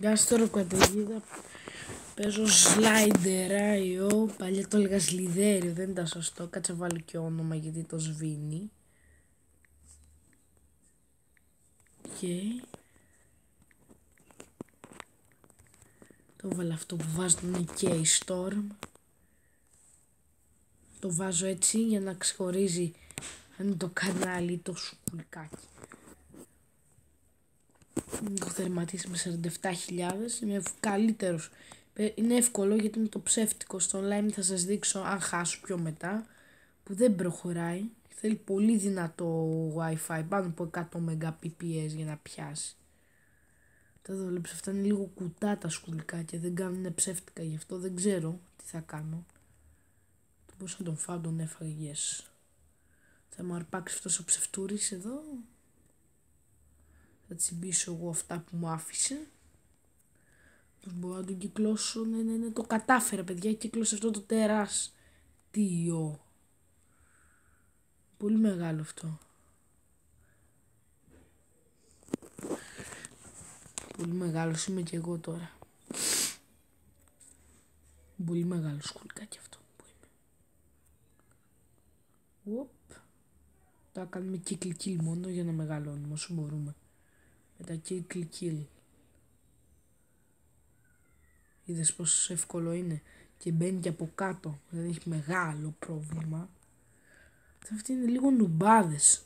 Γεια σας τώρα καταιγίδα Παίζω σλάιντερ Παλιά το έλεγα σλιδέρι Δεν ήταν σωστό Κάτσε βάλω και όνομα γιατί το σβήνει Και Το βάλω αυτό που βάζω και η Storm Το βάζω έτσι για να ξεχωρίζει αν είναι το κανάλι το σουκουλικάκι το θερματίσει με 47.000. είναι καλύτερος. Ε, είναι εύκολο γιατί είναι το ψεύτικο στο online θα σας δείξω αν χάσω πιο μετά που δεν προχωράει. Θέλει πολύ δυνατό wifi πάνω από 100 Mbps για να πιάσει. Τα εδώ αυτά είναι λίγο κουτά τα και δεν κάνουν ψεύτικα γι' αυτό δεν ξέρω τι θα κάνω. Μπορούσα να τον φάω τον έφαγες. Θα μου αρπάξει αυτός ο ψευτούρης εδώ θα τσιμπήσω εγώ αυτά που μου άφησε. Πώς μπορώ να τον κυκλώσω, ναι, ναι, ναι, το κατάφερα παιδιά, κύκλωσε αυτό το τεράστιο. Πολύ μεγάλο αυτό. Πολύ μεγάλος είμαι και εγώ τώρα. Πολύ μεγάλο σκουλκάκι αυτό που είμαι. Οπ. Τα κάνουμε κύκλικη μόνο για να μεγαλώνουμε όσο μπορούμε με τα kill kill είδες πόσο εύκολο είναι και μπαίνει και από κάτω δεν έχει μεγάλο πρόβλημα Αυτή είναι λίγο νουμπάδες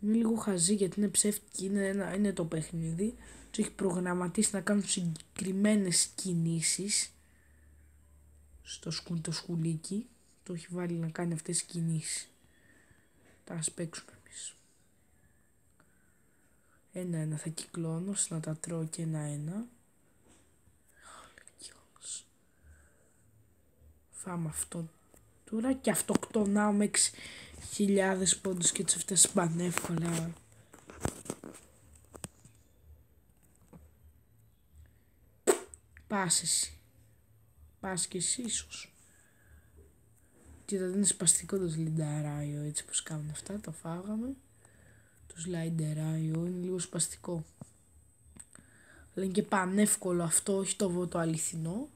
είναι λίγο χαζή γιατί είναι ψεύτικη, είναι, είναι το παιχνίδι του έχει προγραμματίσει να κάνουν συγκεκριμένες κινήσεις στο σκου, το σκουλίκι το έχει βάλει να κάνει αυτές τις κινήσεις τα ας παίξουμε ένα-ένα θα κυκλώνω, να τα τρώω και ένα-ένα. Φάμε αυτό τώρα και αυτοκτονάω με 6.000 πόντους και τις αυτές πανεύκολα. Πας εσύ. Πας και εσύ ίσως. Κοίτα δεν είναι σπαστικό το λινταράιο έτσι πως κάνουν αυτά, το φάγαμε το IO είναι λίγο σπαστικό. Αλλά είναι και πανεύκολο αυτό, όχι το, το αληθινό.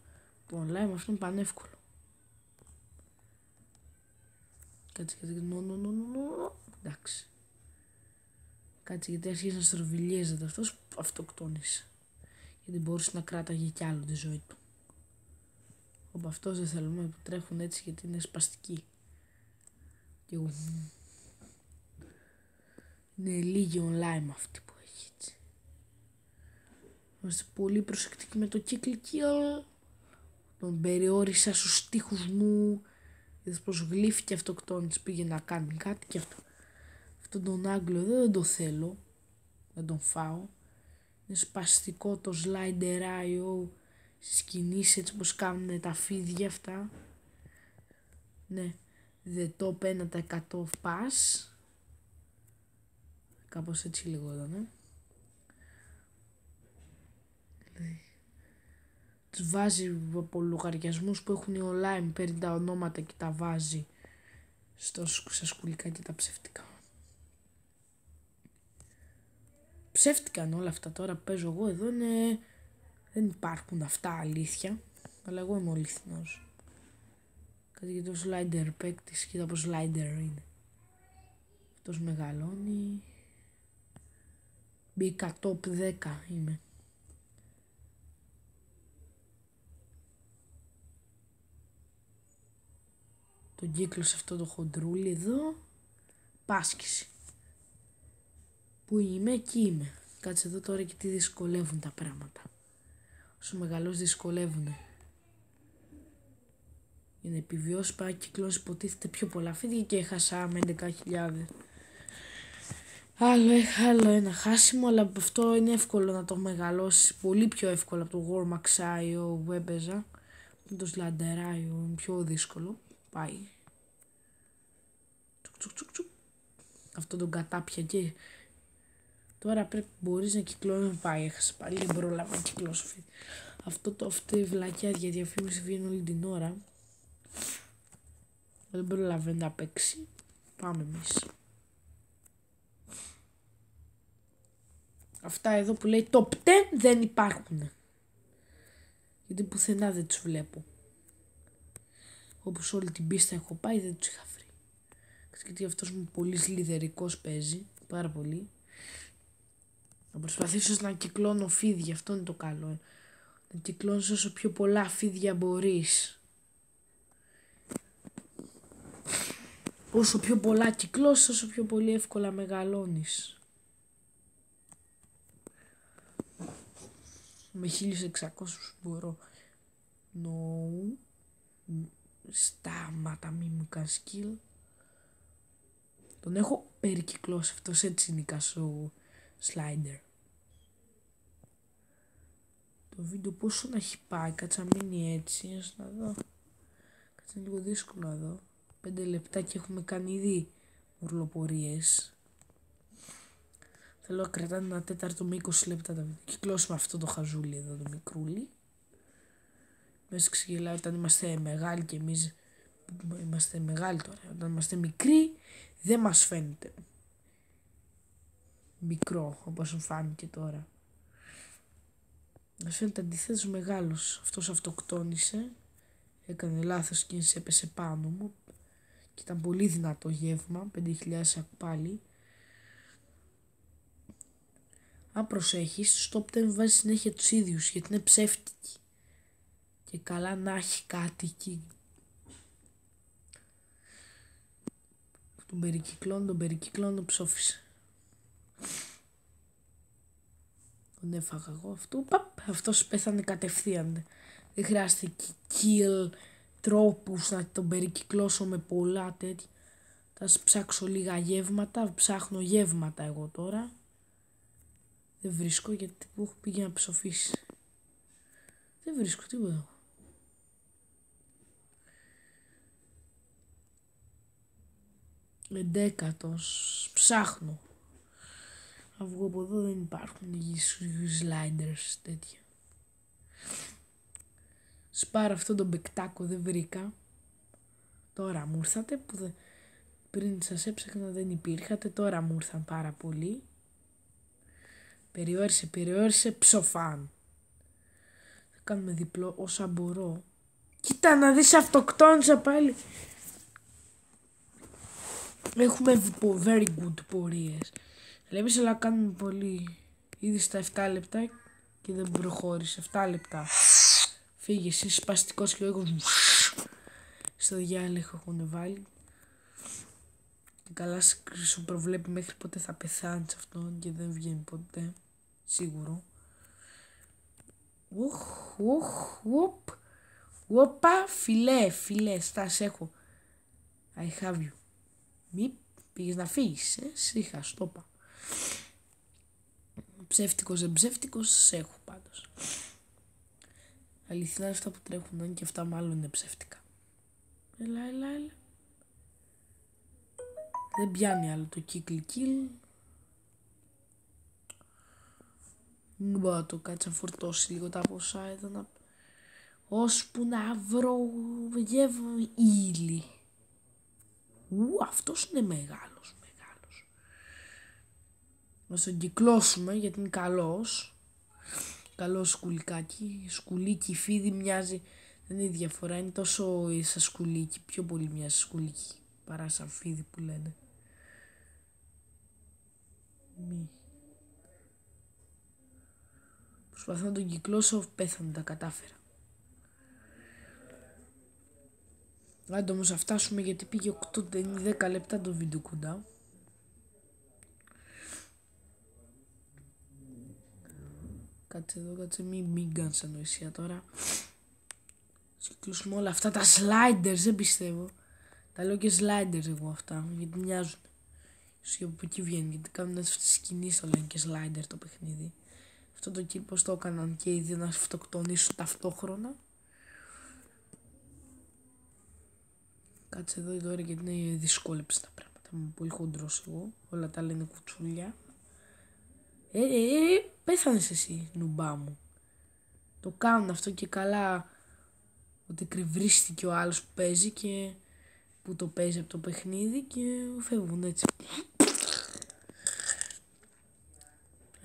που online αυτό είναι πανεύκολο. Κάτσε, κάτσε, κάτσε, νο, νο, νο, νο, εντάξει. Κάτσε, γιατί αρχίζεις να στροβιλιέζεται αυτός αυτοκτόνησε. Γιατί μπορούσε να κράταγε κι άλλο τη ζωή του. Από αυτός δεν θέλουμε που τρέχουν έτσι γιατί είναι σπαστικοί. Και εγώ είναι λίγη online αυτή που έχει έτσι. Είμαστε πολύ προσεκτικοί με το κύκλικι, τον περιόρισα στους στίχους μου. Είδες πως γλύφηκε αυτοκτόνης πήγε να κάνει κάτι και αυτό. Αυτόν τον Άγγλο εδώ δεν το θέλω. Δεν τον φάω. Είναι σπαστικό το slider IO στις έτσι πως κάνουν τα φίδια αυτά. Ναι. The top 1% pass. Κάπως έτσι λίγο ε. Τους βάζει από λογαριασμούς που έχουν online, παίρνει τα ονόματα και τα βάζει στο, στα σκουλικά και τα ψεύτικα. Ψεύτηκαν όλα αυτά τώρα που παίζω εγώ εδώ είναι... Δεν υπάρχουν αυτά αλήθεια, αλλά εγώ είμαι ολυθινός. Κάτι για το slider παίκτης, κοίτα πως slider είναι. Αυτός μεγαλώνει, Μπήκα top 10 είμαι. Τον κύκλο σε αυτό το χοντρούλι εδώ. Πάσκηση. Που είμαι, εκεί είμαι. Κάτσε εδώ τώρα και τι δυσκολεύουν τα πράγματα. Όσο μεγαλώς δυσκολεύουνε. Είναι να επιβιώσει πάει υποτίθεται πιο πολλά φίδια και έχασα με 11.000. Άλλο, άλλο ένα χάσιμο, αλλά αυτό είναι εύκολο να το μεγαλώσει. Πολύ πιο εύκολο από το Warmax ο που έπαιζα. το Σλαντεράιο είναι πιο δύσκολο. Πάει. Τσουκ, τσουκ, τσουκ, Αυτό τον κατάπια και. Τώρα πρέπει μπορείς να κυκλώνεις. Πάει, έχασε πάλι. Δεν πρόλαβα να κυκλώσω. Αυτό το αυτή η βλακιά για διαφήμιση βγαίνει όλη την ώρα. Δεν προλαβαίνει να παίξει. Πάμε εμείς. Αυτά εδώ που λέει top 10 δεν υπάρχουν. Γιατί πουθενά δεν τους βλέπω. Όπως όλη την πίστα έχω πάει δεν τους είχα βρει. Γιατί αυτός μου πολύ σλιδερικός παίζει. Πάρα πολύ. Να προσπαθήσω να κυκλώνω φίδια. Αυτό είναι το καλό. Ε. Να κυκλώνεις όσο πιο πολλά φίδια μπορείς. Όσο πιο πολλά κυκλώσεις, όσο πιο πολύ εύκολα μεγαλώνεις. με 1600 μπορώ. No. Στάματα, μη μου κάνεις skill. Τον έχω περικυκλώσει αυτός έτσι είναι σου. slider. Το βίντεο πόσο να έχει πάει, κάτσα μείνει έτσι, ας να δω. Κάτσα είναι λίγο δύσκολο να δω. 5 λεπτά και έχουμε κάνει ήδη ουρλοπορίες. Θέλω κρατάνε ένα τέταρτο με 20 λεπτά τα βίντεο. Κυκλώσουμε αυτό το χαζούλι εδώ το μικρούλι. Μέσα ξεγελάει όταν είμαστε μεγάλοι και εμείς είμαστε μεγάλοι τώρα. Όταν είμαστε μικροί δεν μας φαίνεται. Μικρό όπως φάνηκε τώρα. Μας φαίνεται αντιθέτως μεγάλος. Αυτός αυτοκτόνησε. Έκανε λάθος και έπεσε πάνω μου. Και ήταν πολύ δυνατό γεύμα. 5.000 πάλι. αν προσέχεις, στο top 10 βάζεις συνέχεια τους ίδιους, γιατί είναι ψεύτικοι. Και καλά να έχει κάτι εκεί. Τον περικυκλώνω, τον περικυκλώνω, ψόφισε. Τον έφαγα εγώ αυτού, παπ, αυτός πέθανε κατευθείαν. Δεν χρειάστηκε kill τρόπους να τον περικυκλώσω με πολλά τέτοια. Θα ψάξω λίγα γεύματα, ψάχνω γεύματα εγώ τώρα. Δεν βρίσκω γιατί που έχω πει να ψοφήσει. Δεν βρίσκω τίποτα. Εντέκατος. Ψάχνω. Αφού από εδώ δεν υπάρχουν sliders τέτοια. Σπάρα αυτό τον πεκτάκο δεν βρήκα. Τώρα μου ήρθατε που δεν... πριν σας έψαχνα δεν υπήρχατε. Τώρα μου ήρθαν πάρα πολύ. Περιόρισε, περιόρισε, ψοφάν. Θα κάνουμε διπλό όσα μπορώ. Κοίτα να δεις αυτοκτόνησα πάλι. Έχουμε very good πορείες. Βλέπεις αλλά κάνουμε πολύ. Ήδη στα 7 λεπτά και δεν προχώρησε. 7 λεπτά. Φύγε, εσύ σπαστικός και εγώ στο διάλειμμα έχουν βάλει. Καλά σου προβλέπει μέχρι πότε θα πεθάνεις αυτόν και δεν βγαίνει ποτέ σίγουρο. Οχ, οχ, οπ. Οπα, φιλέ, φιλέ, στα έχω. I have you. Μη πήγες να φύγεις, ε, σίχα, στόπα. Ψεύτικος, δεν ψεύτικος, σε έχω πάντως. Αληθινά αυτά που τρέχουν, αν και αυτά μάλλον είναι ψεύτικα. Έλα, έλα, έλα. Δεν πιάνει άλλο το κύκλι κύκλι. μπάτο μπορώ να το κάτσω να φορτώσει λίγο τα ποσά εδώ να... Ώσπου να βρω γεύμα ύλη. Ου, αυτός είναι μεγάλος, μεγάλος. Να τον κυκλώσουμε γιατί είναι καλός. Καλός σκουλικάκι. Σκουλίκι, φίδι μοιάζει. Δεν είναι διαφορά, είναι τόσο σαν σκουλίκι. Πιο πολύ μοιάζει σκουλίκι παρά σαν φίδι που λένε. Μη. Προσπαθώ να τον κυκλώσω, πέθανε, τα κατάφερα. Άντε όμως θα φτάσουμε γιατί πήγε 8-10 λεπτά το βίντεο κοντά. Κάτσε εδώ, κάτσε μην μην κάνεις ανοησία τώρα. Συγκλούσουμε όλα αυτά τα sliders, δεν πιστεύω. Τα λέω και sliders εγώ αυτά, γιατί μοιάζουν. Ίσως και από εκεί βγαίνει, γιατί κάνουν αυτές τις κινήσεις όλα είναι και slider το παιχνίδι. Αυτό το κύπο το έκαναν και οι δύο να αυτοκτονήσουν ταυτόχρονα. Κάτσε εδώ η τώρα γιατί είναι δυσκόλεψη τα πράγματα. Είμαι πολύ χοντρός εγώ. Όλα τα λένε κουτσούλια. Ε, ε, ε, ε, πέθανες εσύ, νουμπά μου. Το κάνουν αυτό και καλά ότι κρυβρίστηκε ο άλλος που παίζει και που το παίζει από το παιχνίδι και φεύγουν έτσι.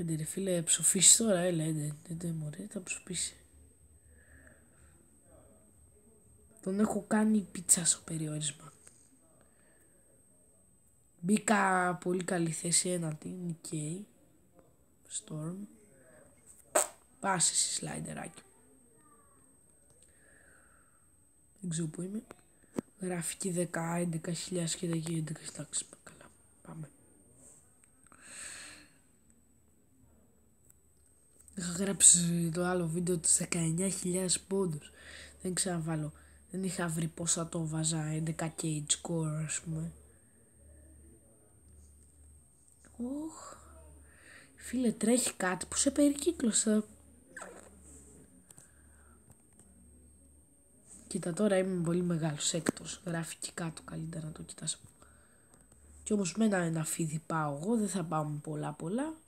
5 ρε φίλε, ψοφήσεις τώρα, έλα, έντε, έντε, μωρέ, θα ψοφίσει. Τον έχω κάνει πίτσα στο περιόρισμα. Μπήκα πολύ καλή θέση έναντι, Nikkei, Storm. Πάσε εσύ σλάιντεράκι. Δεν ξέρω που είμαι. Γραφική 10, 11.000 και 11.000. Εντάξει, καλά. Πάμε. Είχα γράψει το άλλο βίντεο του 19.000 πόντους. Δεν ξαναβάλω. Δεν είχα βρει πόσα το βάζα 11k score ας πούμε. Οχ. Φίλε τρέχει κάτι που σε περικύκλωσε. Κοίτα τώρα είμαι πολύ μεγάλος έκτος. Γράφει και κάτω καλύτερα να το κοιτάς. Κι όμως με ένα φίδι πάω εγώ. Δεν θα πάω πολλά πολλά.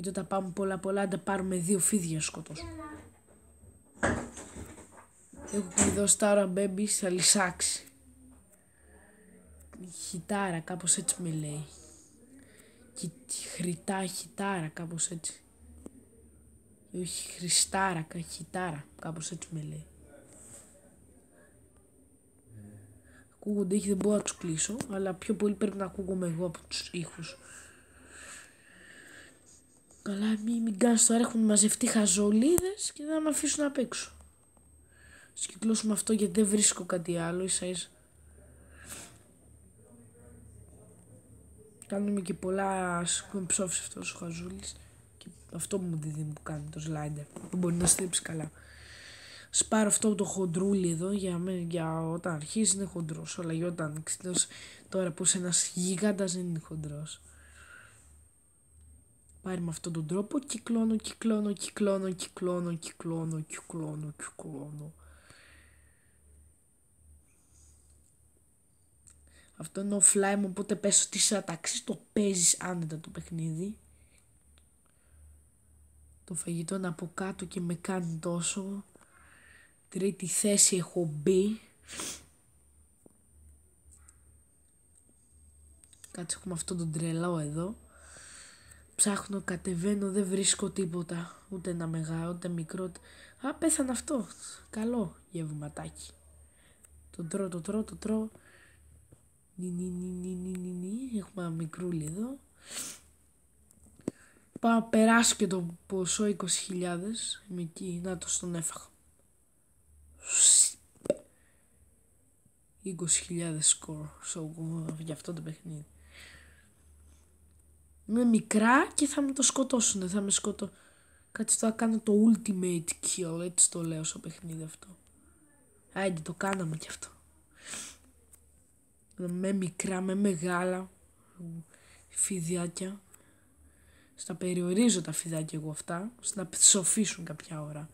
Γιατί όταν πάμε πολλά πολλά τα πάρουμε δύο φίδια σκοτώσουμε. Έχω κλειδώσει τώρα ώρα μπέμπι σε λυσάξη. Χιτάρα, κάπως έτσι με λέει. Και χρυτά χιτάρα, κάπως έτσι. όχι χριστάρα, χιτάρα, κάπως έτσι με λέει. Ακούγονται δεν μπορώ να τους κλείσω, αλλά πιο πολύ πρέπει να ακούγομαι εγώ από τους ήχους. Καλά, μην, μην κάνεις τώρα, έχουν μαζευτεί χαζολίδες και δεν με αφήσουν να παίξω. Σκυκλώσουμε αυτό γιατί δεν βρίσκω κάτι άλλο, ίσα ίσα. Κάνουμε και πολλά σκουμπψόφs αυτός ο χαζούλης. Και αυτό μου δίνει που κάνει το σλάιντερ, Δεν μπορεί να στρίψει καλά. Σπάρω αυτό το χοντρούλι εδώ για, μέ, για όταν αρχίζει είναι χοντρός, αλλά για όταν ξέρεις, τώρα πως ένας γίγαντας δεν είναι χοντρός πάρει με αυτόν τον τρόπο. Κυκλώνω, κυκλώνω, κυκλώνω, κυκλώνω, κυκλώνω, κυκλώνω, κυκλώνω. Αυτό είναι offline μου, οπότε πέσω τη αταξή, το παίζεις άνετα το παιχνίδι. Το φαγητό είναι από κάτω και με κάνει τόσο. Τρίτη θέση έχω μπει. Κάτσε έχουμε αυτόν τον τρελό εδώ ψάχνω, κατεβαίνω, δεν βρίσκω τίποτα. Ούτε ένα μεγάλο, ούτε μικρό. Α, πέθανε αυτό. Καλό γευματάκι. Το τρώω, το τρώω, το τρώω. Νι, νι, νι, νι, νι, νι, Έχουμε ένα μικρούλι εδώ. Πάω περάσω και το ποσό 20.000. Είμαι εκεί. Να το στον έφαγα. 20.000 score. So, για αυτό το παιχνίδι με μικρά και θα με το σκοτώσουν. Θα με σκοτώ. Κάτι θα κάνω το ultimate kill. Έτσι το λέω στο παιχνίδι αυτό. Άιντε το κάναμε κι αυτό. Με μικρά, με μεγάλα φιδιάκια. Στα περιορίζω τα φιδάκια εγώ αυτά, στα να ψοφήσουν κάποια ώρα.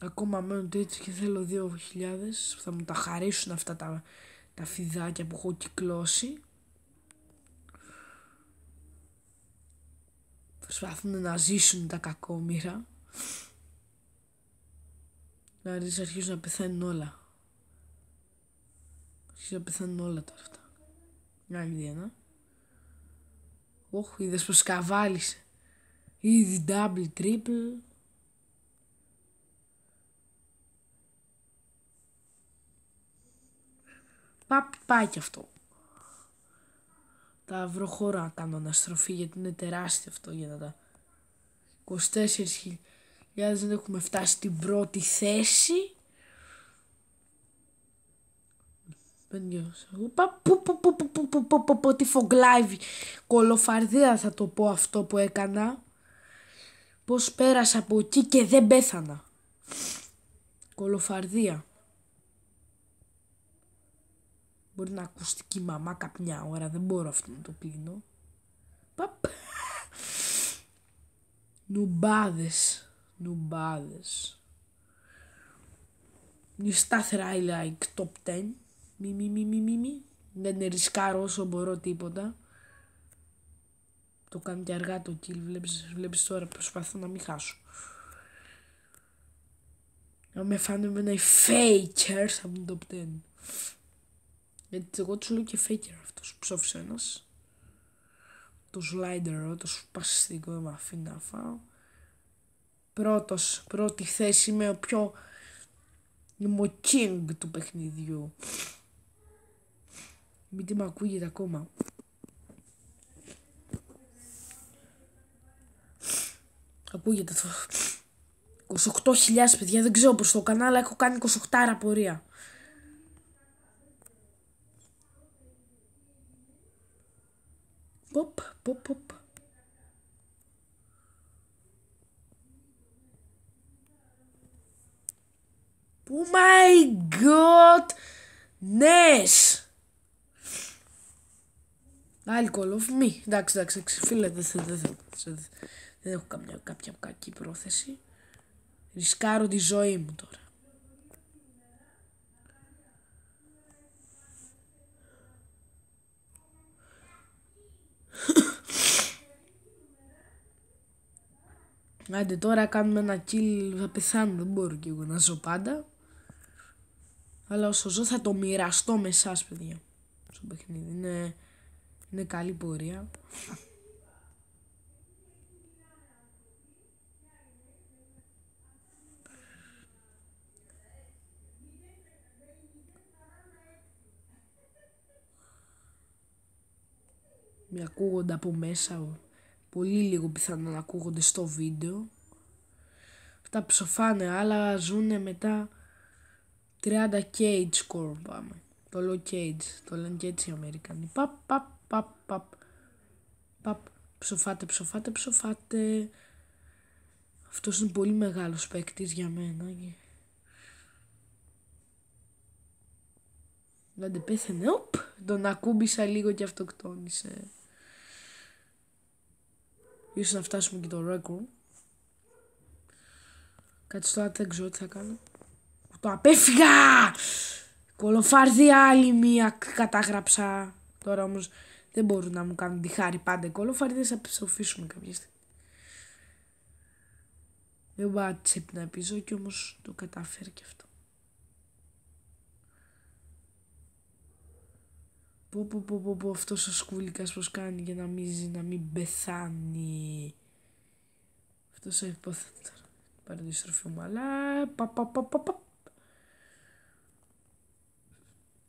Ακόμα μένουν τέτοιοι και θέλω 2.000 που θα μου τα χαρίσουν αυτά τα, τα φιδάκια που έχω κυκλώσει. προσπαθούν να ζήσουν τα κακόμοιρα. Δηλαδή αρχίζουν να πεθαίνουν όλα. Αρχίζουν να πεθαίνουν όλα τα αυτά. Να άλλη ένα. Όχι, είδες πως καβάλισε. Ήδη double, triple. Παπ, πάει κι αυτό τα βροχώρα να κάνω αναστροφή γιατί είναι τεράστιο αυτό για να τα 24.000 δεν έχουμε φτάσει στην πρώτη θέση τι φογκλάβει κολοφαρδία θα το πω αυτό που έκανα πως πέρασα από εκεί και δεν πέθανα κολοφαρδία Μπορεί να η μαμά καπνιά ώρα, δεν μπορώ αυτό να το πίνω. Παπ. Νουμπάδες. Νουμπάδες. Νιστάθερα I like top 10. Μη μη μη μη μη μη. Δεν ρισκάρω όσο μπορώ τίποτα. Το κάνω και αργά το kill. Βλέπεις, βλέπεις τώρα προσπαθώ να μην χάσω. Να με φάνε με ένα faker από το top 10. Γιατί εγώ του λέω και faker αυτός Ψόφι ένας. Το slider, το σπαστικό με αφήνει να φάω. Πρώτος, πρώτη θέση με ο πιο. Είμαι του παιχνιδιού. Μην με ακούγεται ακόμα. Ακούγεται το. 28.000 παιδιά, δεν ξέρω πως το κανάλι έχω κάνει 28 πορεία. Pop, pop, pop. Oh my god! Νες! Alcohol of me. Εντάξει, εντάξει, φίλε, δεν θέλω. Δεν, δεν, δεν έχω καμιά, κάποια κακή πρόθεση. Ρισκάρω τη ζωή μου τώρα. Άντε τώρα κάνουμε ένα kill, θα πεθάνω, δεν μπορώ και εγώ να ζω πάντα. Αλλά όσο ζω θα το μοιραστώ με εσάς παιδιά. Στο παιχνίδι, είναι, είναι καλή πορεία. με ακούγονται από μέσα, πολύ λίγο πιθανόν να ακούγονται στο βίντεο. Αυτά ψοφάνε, άλλα ζουνε μετά 30 cage score πάμε. Το cage, το λένε και έτσι οι Αμερικανοί. Παπ, παπ, παπ, ψοφάτε, ψοφάτε, ψοφάτε. Αυτός είναι πολύ μεγάλος παίκτης για μένα. Δεν πέθανε, οπ, τον ακούμπησα λίγο και αυτοκτόνησε. Ίσως να φτάσουμε και το record. Κάτι στο δεν ξέρω τι θα κάνω. Το απέφυγα! Κολοφάρδι άλλη μία κατάγραψα. Τώρα όμως δεν μπορούν να μου κάνουν τη χάρη πάντα. Κολοφάρδι θα ψοφήσουμε κάποια στιγμή. Δεν να πίσω και όμως το κατάφερε και αυτό. πω πω πω πω, πω αυτός ο σκούλικας πως κάνει για να ζει, να μην πεθάνει αυτός ο υπόθετος πάρε τη στροφή μου αλλά πα πα πα πα πα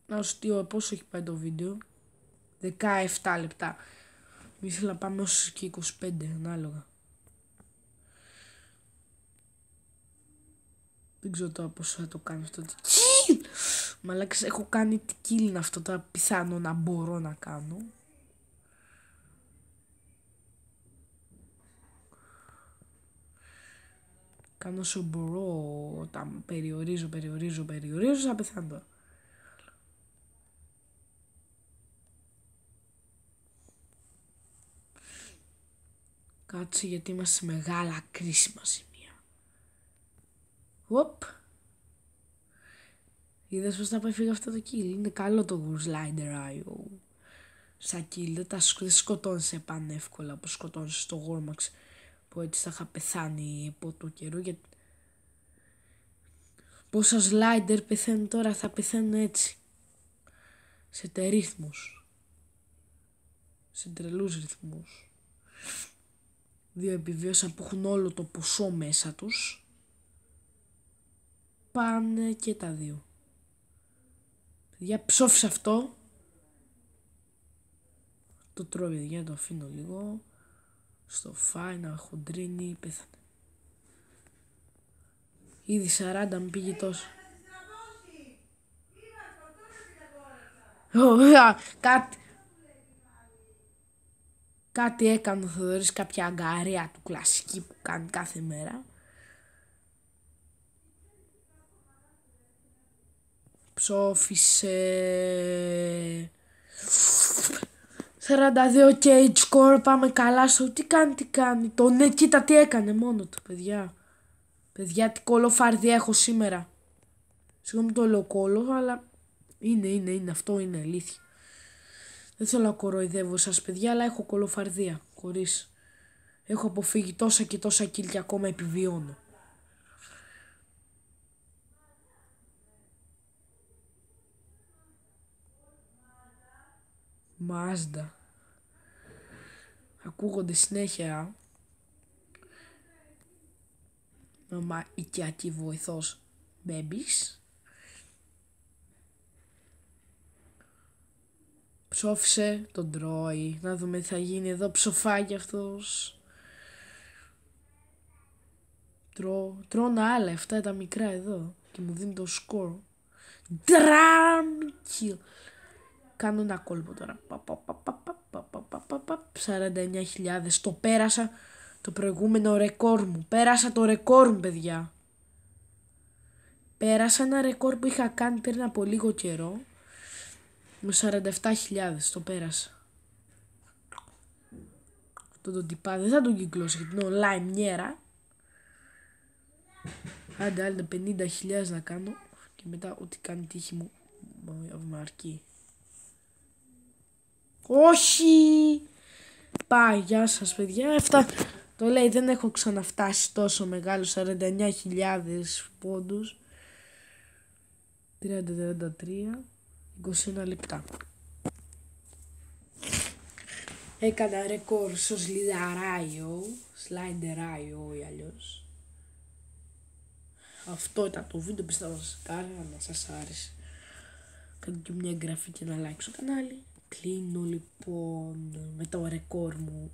να σου τι πόσο έχει πάει το βίντεο 17 λεπτά μη ήθελα να πάμε ως και 25 ανάλογα δεν ξέρω τώρα πόσο θα το κάνω αυτό kill. έχω κάνει τι kill αυτό Τα πιθανό να μπορώ να κάνω. Κάνω όσο μπορώ όταν περιορίζω, περιορίζω, περιορίζω, θα πεθάνω Κάτσε γιατί είμαστε σε μεγάλα κρίσιμα σημεία. Οπ. Είδες πώς θα απέφυγα αυτό το kill. Είναι καλό το Slider IO. Σαν kill δεν τα πάνε εύκολα. που σκοτώνεσαι το γόρμαξ που έτσι θα είχα πεθάνει από το καιρό. Πόσα slider πεθαίνουν τώρα θα πεθαίνουν έτσι. Σε τερίθμους. Σε τρελούς ρυθμούς. Δύο επιβίωσαν που έχουν όλο το ποσό μέσα τους. Πάνε και τα δύο. Παιδιά, ψόφισε αυτό. Το τρώω, παιδιά, το αφήνω λίγο. Στο φάι να χοντρίνει, πέθανε. Ήδη 40 μου πήγε τόσο. Κάτι... Κάτι έκανε ο Θεοδωρής κάποια αγκαρία του κλασική που κάνει κάθε μέρα. ψόφισε 42 cage score, πάμε καλά στο τι κάνει, τι κάνει. Το ναι, κοίτα τι έκανε μόνο του, παιδιά. Παιδιά, τι κόλοφαρδία έχω σήμερα. Συγγνώμη το λέω κόλο, αλλά είναι, είναι, είναι, αυτό είναι αλήθεια. Δεν θέλω να κοροϊδεύω σας παιδιά, αλλά έχω κολοφαρδία, χωρίς. Έχω αποφύγει τόσα και τόσα κύλια ακόμα επιβιώνω. Μάζντα. Ακούγονται συνέχεια. Μα οικιακή βοηθός μπέμπις, Ψόφισε τον Τρόι. Να δούμε τι θα γίνει εδώ. Ψοφάει αυτό αυτός. Τρώ, τρώνα άλλα. Αυτά τα μικρά εδώ. Και μου δίνει το σκορ. Drum kill κάνω ένα κόλπο τώρα. 49.000. Το πέρασα το προηγούμενο ρεκόρ μου. Πέρασα το ρεκόρ μου, παιδιά. Πέρασα ένα ρεκόρ που είχα κάνει πριν από λίγο καιρό. Με 47.000 το πέρασα. Αυτό το τυπά δεν θα τον κυκλώσω γιατί είναι online μιέρα. Άντε άλλα 50.000 να κάνω και μετά ό,τι κάνει τύχη μου. Μα αρκεί. Όχι! Πάει, γεια σας παιδιά. Αυτά το λέει, δεν έχω ξαναφτάσει τόσο μεγάλο, 49.000 πόντους. 30-33, 21 λεπτά. Έκανα ρεκόρ στο σλιδαράιο, σλάιντεράιο ή αλλιώς. Αυτό ήταν το βίντεο, πιστεύω να σας κάνω, να σας άρεσε. Κάντε και μια εγγραφή και να αλλάξω το κανάλι. Κλείνω λοιπόν με το ρεκόρ μου